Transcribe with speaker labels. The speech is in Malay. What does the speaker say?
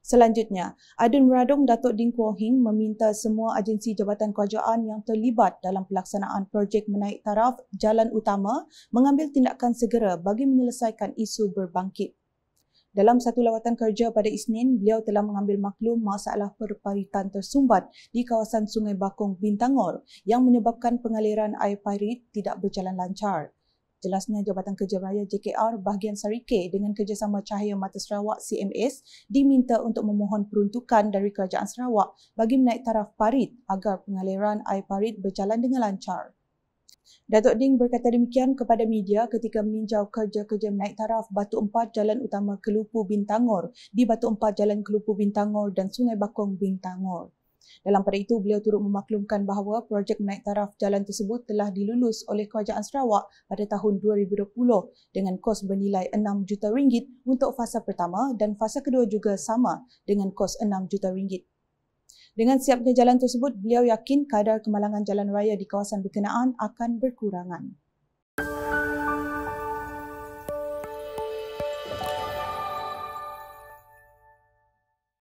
Speaker 1: Selanjutnya, Adun Meradong Datuk Ding Kuo Hing meminta semua agensi Jabatan Kerajaan yang terlibat dalam pelaksanaan projek menaik taraf jalan utama mengambil tindakan segera bagi menyelesaikan isu berbangkit. Dalam satu lawatan kerja pada Isnin, beliau telah mengambil maklum masalah perparitan tersumbat di kawasan Sungai Bakong Bintangor yang menyebabkan pengaliran air parit tidak berjalan lancar. Jelasnya Jabatan Kerja Raya JKR bahagian Sarike dengan kerjasama Cahaya Mata Sarawak CMS diminta untuk memohon peruntukan dari Kerajaan Sarawak bagi menaik taraf parit agar pengaliran air parit berjalan dengan lancar. Datuk Ding berkata demikian kepada media ketika meninjau kerja-kerja menaik taraf Batu Empat Jalan Utama Kelupu Bintangor di Batu Empat Jalan Kelupu Bintangor dan Sungai Bakong Bintangor. Dalam pada itu, beliau turut memaklumkan bahawa projek naik taraf jalan tersebut telah dilulus oleh Kerajaan Sarawak pada tahun 2020 dengan kos bernilai RM6 juta ringgit untuk fasa pertama dan fasa kedua juga sama dengan kos RM6 juta ringgit. Dengan siapnya jalan tersebut, beliau yakin kadar kemalangan jalan raya di kawasan berkenaan akan berkurangan.